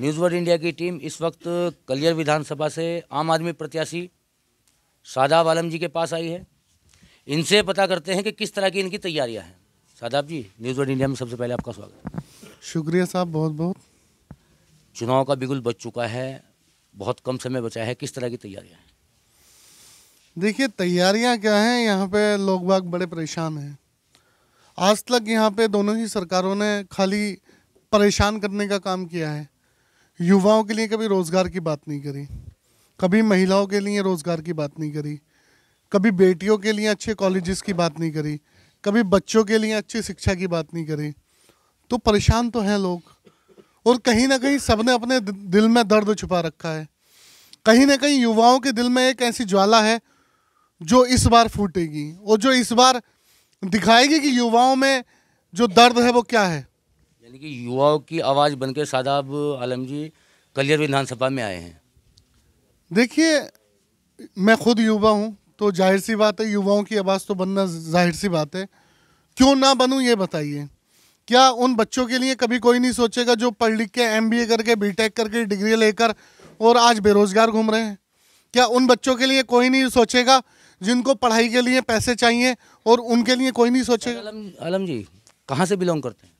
news world India की team इस वक्त कलियर विधानसभा से आम आदमी प्रत्याशी शादाब आलम जी के पास आई है इनसे पता करते हैं कि किस तरह की इनकी तैयारियां हैं Shadab ji news world India में सबसे पहले आपका स्वागत है शुक्रिया साहब बहुत बहुत चुनाव का बिगुल बच चुका है बहुत कम समय बचा है किस तरह की तैयारियाँ हैं देखिए तैयारियाँ क्या हैं यहाँ पे लोग बाग बड़े परेशान हैं आज तक यहाँ पे दोनों ही सरकारों ने खाली परेशान करने का काम किया है युवाओं के लिए कभी रोज़गार की बात नहीं करी कभी महिलाओं के लिए रोज़गार की बात नहीं करी कभी बेटियों के लिए अच्छे कॉलेजेस की बात नहीं करी कभी बच्चों के लिए अच्छी शिक्षा की बात नहीं करी तो परेशान तो हैं लोग और कहीं ना कहीं सबने अपने दिल में दर्द छुपा रखा है कहीं ना कहीं युवाओं के दिल में एक ऐसी ज्वाला है जो इस बार फूटेगी और जो इस बार दिखाएगी कि युवाओं में जो दर्द है वो क्या है यानी कि युवाओं की आवाज़ बनकर सादाब आलम जी कलियर विधानसभा में आए हैं देखिए मैं खुद युवा हूँ तो जाहिर सी बात है युवाओं की आवाज़ तो बनना जाहिर सी बात है क्यों ना बनूँ ये बताइए क्या उन बच्चों के लिए कभी कोई नहीं सोचेगा जो पढ़ लिख के एम करके बी करके डिग्री लेकर और आज बेरोज़गार घूम रहे हैं क्या उन बच्चों के लिए कोई नहीं सोचेगा जिनको पढ़ाई के लिए पैसे चाहिए और उनके लिए कोई नहीं सोचेगा आलम जी कहाँ से बिलोंग करते हैं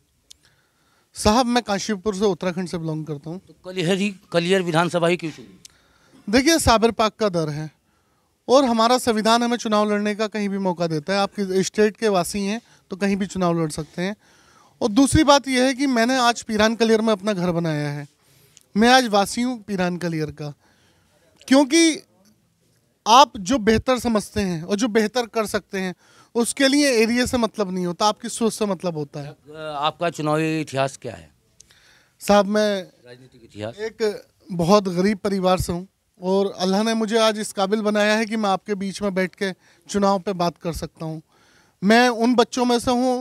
साहब मैं काशीपुर से उत्तराखंड से बिलोंग करता हूँ तो कलियर ही कलियर विधानसभा ही क्यों चुनी देखिए साबर पाक का दर है और हमारा संविधान हमें चुनाव लड़ने का कहीं भी मौका देता है आपके स्टेट के वासी हैं तो कहीं भी चुनाव लड़ सकते हैं और दूसरी बात यह है कि मैंने आज पीरान कलियर में अपना घर बनाया है मैं आज वासी हूँ पीरान कलियर का क्योंकि आप जो बेहतर समझते हैं और जो बेहतर कर सकते हैं उसके लिए एरिया से मतलब नहीं होता आपकी सोच से मतलब होता है आपका चुनावी इतिहास क्या है साहब मैं राजनीतिक इतिहास एक बहुत गरीब परिवार से हूँ और अल्लाह ने मुझे आज इस काबिल बनाया है कि मैं आपके बीच में बैठ के चुनाव पे बात कर सकता हूँ मैं उन बच्चों में से हूँ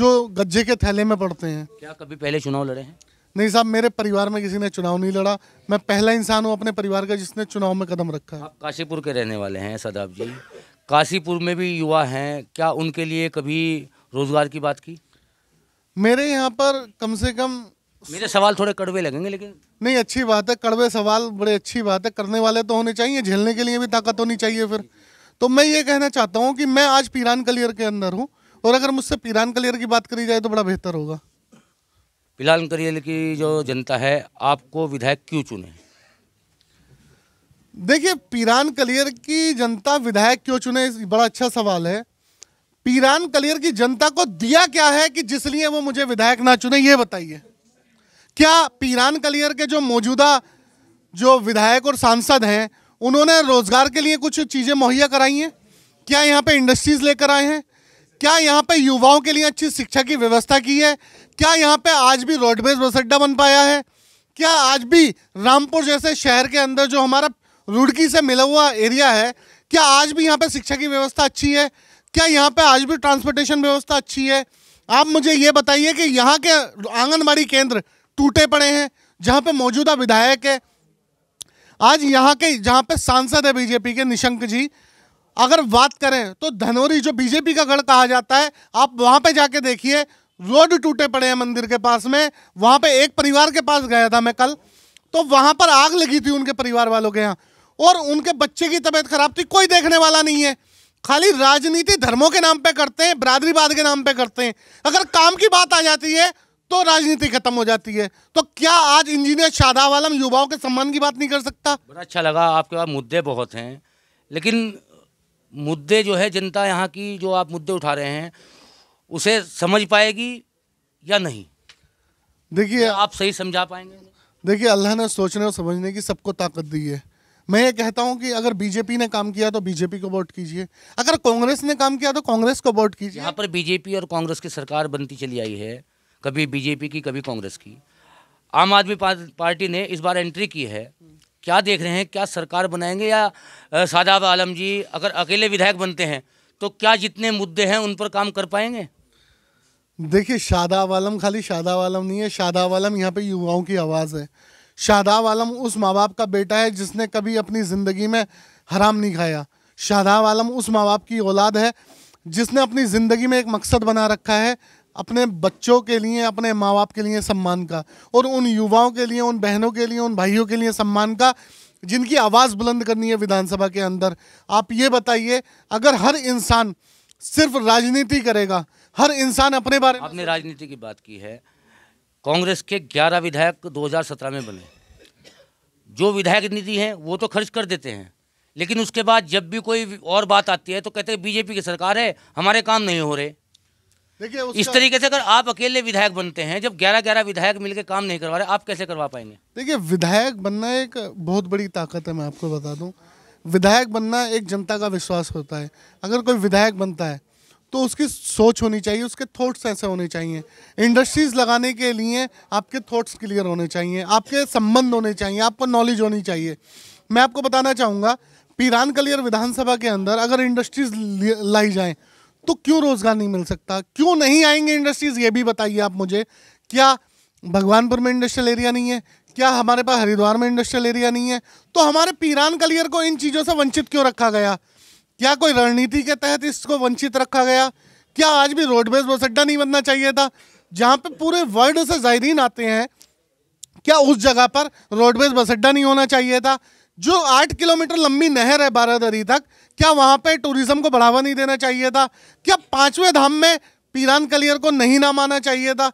जो गज्जे के थैले में पढ़ते हैं क्या कभी पहले चुनाव लड़े हैं नहीं साहब मेरे परिवार में किसी ने चुनाव नहीं लड़ा मैं पहला इंसान हूँ अपने परिवार का जिसने चुनाव में कदम रखा आप काशीपुर के रहने वाले हैं सदाब जी काशीपुर में भी युवा हैं क्या उनके लिए कभी रोजगार की बात की मेरे यहाँ पर कम से कम मेरे सवाल थोड़े कड़वे लगेंगे लेकिन नहीं अच्छी बात है कड़वे सवाल बड़े अच्छी बात है करने वाले तो होने चाहिए झेलने के लिए भी ताकत होनी चाहिए फिर तो मैं ये कहना चाहता हूँ कि मैं आज पीरान कलियर के अंदर हूँ और अगर मुझसे पीरान कलियर की बात करी जाए तो बड़ा बेहतर होगा फिलहाल करियल की जो जनता है आपको विधायक क्यों चुने देखिए पीरान कलियर की जनता विधायक क्यों चुने बड़ा अच्छा सवाल है पीरान कलियर की जनता को दिया क्या है कि जिसलिए वो मुझे विधायक ना चुने ये बताइए क्या पीरान कलियर के जो मौजूदा जो विधायक और सांसद हैं उन्होंने रोजगार के लिए कुछ चीज़ें मुहैया कराई हैं क्या यहाँ पे इंडस्ट्रीज़ लेकर आए हैं क्या यहाँ पे युवाओं के लिए अच्छी शिक्षा की व्यवस्था की है क्या यहाँ पे आज भी रोडवेज बस अड्डा बन पाया है क्या आज भी रामपुर जैसे शहर के अंदर जो हमारा रुड़की से मिला हुआ एरिया है क्या आज भी यहाँ पे शिक्षा की व्यवस्था अच्छी है क्या यहाँ पे आज भी ट्रांसपोर्टेशन व्यवस्था अच्छी है आप मुझे ये बताइए कि यहाँ के आंगनबाड़ी केंद्र टूटे पड़े हैं जहाँ पे मौजूदा विधायक है आज यहाँ के जहाँ पे सांसद है बीजेपी के निशंक जी अगर बात करें तो धनौरी जो बीजेपी का गढ़ कहा जाता है आप वहां पे जाके देखिए रोड टूटे पड़े हैं मंदिर के पास में वहां पे एक परिवार के पास गया था मैं कल तो वहां पर आग लगी थी उनके परिवार वालों के यहाँ और उनके बच्चे की तबीयत खराब थी कोई देखने वाला नहीं है खाली राजनीति धर्मों के नाम पे करते हैं बरादरीवाद के नाम पे करते हैं अगर काम की बात आ जाती है तो राजनीति खत्म हो जाती है तो क्या आज इंजीनियर शादा वालम युवाओं के सम्मान की बात नहीं कर सकता बड़ा अच्छा लगा आपके पास मुद्दे बहुत हैं लेकिन मुद्दे जो है जनता यहाँ की जो आप मुद्दे उठा रहे हैं उसे समझ पाएगी या नहीं देखिए आप सही समझा पाएंगे देखिए अल्लाह ने सोचने और समझने की सबको ताकत दी है मैं ये कहता हूँ कि अगर बीजेपी ने काम किया तो बीजेपी को वोट कीजिए अगर कांग्रेस ने काम किया तो कांग्रेस को वोट कीजिए यहाँ पर बीजेपी और कांग्रेस की सरकार बनती चली आई है कभी बीजेपी की कभी कांग्रेस की आम आदमी पार्टी ने इस बार एंट्री की है क्या देख रहे हैं क्या सरकार बनाएंगे या शादाब आलम जी अगर अकेले विधायक बनते हैं तो क्या जितने मुद्दे हैं उन पर काम कर पाएंगे देखिए शादाब आलम खाली शादाब आलम नहीं है शादाब आलम यहाँ पे युवाओं की आवाज़ है शादाब आलम उस माँ बाप का बेटा है जिसने कभी अपनी ज़िंदगी में हराम नहीं खाया शादाब आलम उस माँ बाप की औलाद है जिसने अपनी ज़िंदगी में एक मकसद बना रखा है अपने बच्चों के लिए अपने माँ बाप के लिए सम्मान का और उन युवाओं के लिए उन बहनों के लिए उन भाइयों के लिए सम्मान का जिनकी आवाज़ बुलंद करनी है विधानसभा के अंदर आप ये बताइए अगर हर इंसान सिर्फ राजनीति करेगा हर इंसान अपने बारे में आपने राजनीति की बात की है कांग्रेस के 11 विधायक 2017 में बने जो विधायक निधि है वो तो खर्च कर देते हैं लेकिन उसके बाद जब भी कोई और बात आती है तो कहते हैं बीजेपी की सरकार है हमारे काम नहीं हो रहे इस तरीके से अगर आप अकेले विधायक बनते हैं जब ग्यारह ग्यारह विधायक मिलकर काम नहीं करवा रहे आप कैसे करवा पाएंगे देखिए विधायक बनना एक बहुत बड़ी ताकत है मैं आपको बता दूँ विधायक बनना एक जनता का विश्वास होता है अगर कोई विधायक बनता है तो उसकी सोच होनी चाहिए उसके थॉट्स ऐसे होने चाहिए इंडस्ट्रीज़ लगाने के लिए आपके थॉट्स क्लियर होने चाहिए आपके संबंध होने चाहिए आपको नॉलेज होनी चाहिए मैं आपको बताना चाहूँगा पीरान कलियर विधानसभा के अंदर अगर इंडस्ट्रीज़ लाई जाएँ तो क्यों रोजगार नहीं मिल सकता क्यों नहीं आएंगे इंडस्ट्रीज ये भी बताइए आप मुझे क्या भगवानपुर में इंडस्ट्रियल एरिया नहीं है क्या हमारे पास हरिद्वार में इंडस्ट्रियल एरिया नहीं है तो हमारे पीरान कलियर को इन चीज़ों से वंचित क्यों रखा गया क्या कोई रणनीति के तहत इसको वंचित रखा गया क्या आज भी रोडवेज बस अड्डा नहीं बनना चाहिए था जहाँ पे पूरे वर्ल्ड से जायरीन आते हैं क्या उस जगह पर रोडवेज बस अड्डा नहीं होना चाहिए था जो आठ किलोमीटर लंबी नहर है बारादरी तक क्या वहाँ पे टूरिज्म को बढ़ावा नहीं देना चाहिए था क्या पांचवें धाम में पीरान कलियर को नहीं ना माना चाहिए था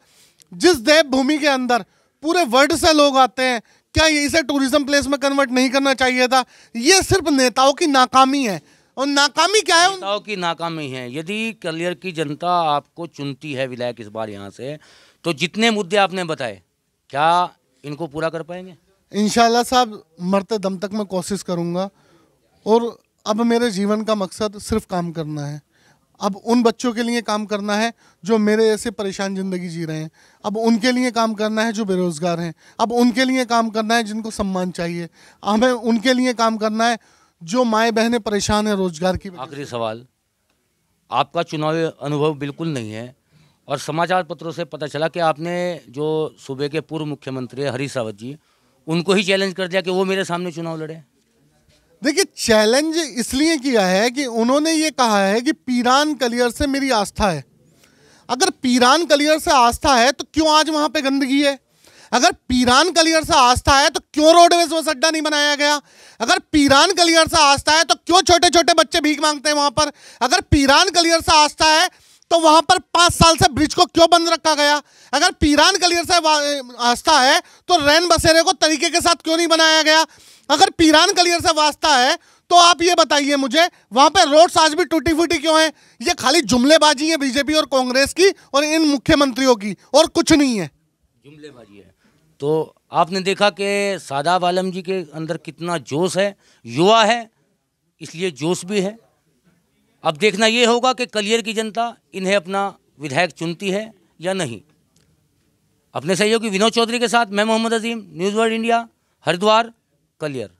जिस देव भूमि के अंदर पूरे वर्ल्ड से लोग आते हैं क्या इसे टूरिज्म प्लेस में कन्वर्ट नहीं करना चाहिए था ये सिर्फ नेताओं की नाकामी है और नाकामी क्या है नेताओं की नाकामी है यदि कलियर की जनता आपको चुनती है विधायक इस बार यहाँ से तो जितने मुद्दे आपने बताए क्या इनको पूरा कर पाएंगे इन साहब मरते दम तक मैं कोशिश करूंगा और अब मेरे जीवन का मकसद सिर्फ काम करना है अब उन बच्चों के लिए काम करना है जो मेरे ऐसे परेशान ज़िंदगी जी रहे हैं अब उनके लिए काम करना है जो बेरोज़गार हैं अब उनके लिए काम करना है जिनको सम्मान चाहिए हमें उनके लिए काम करना है जो माए बहनें परेशान हैं रोज़गार की आखिरी सवाल आपका चुनावी अनुभव बिल्कुल नहीं है और समाचार पत्रों से पता चला कि आपने जो सूबे के पूर्व मुख्यमंत्री हरीश रावत जी उनको ही चैलेंज कर दिया कि वो मेरे सामने चुनाव लड़े देखिए चैलेंज इसलिए किया है कि उन्होंने ये कहा है कि पीरान कलियर से मेरी आस्था है अगर पीरान कलियर से आस्था है तो क्यों आज वहाँ पे गंदगी है अगर पीरान कलियर से आस्था है तो क्यों रोडवेज बस अड्डा नहीं बनाया गया अगर पीरान कलियर से आस्था है तो क्यों छोटे छोटे बच्चे भीख मांगते हैं वहाँ पर अगर पीरान कलियर से आस्था है तो वहाँ पर पाँच साल से ब्रिज को क्यों बंद रखा गया अगर पीरान कलियर से आस्था है तो रैन बसेरे को तरीके के साथ क्यों नहीं बनाया गया अगर पीरान कलियर से वास्ता है तो आप ये बताइए मुझे वहां पर रोड्स आज भी टूटी फूटी क्यों है ये खाली जुमलेबाजी है बीजेपी और कांग्रेस की और इन मुख्यमंत्रियों की और कुछ नहीं है जुमलेबाजी है तो आपने देखा कि सादाब आलम जी के अंदर कितना जोश है युवा है इसलिए जोश भी है अब देखना ये होगा कि कलियर की जनता इन्हें अपना विधायक चुनती है या नहीं अपने सहयोगी विनोद चौधरी के साथ मैं Mohammad Azeem news world India Haridwar clear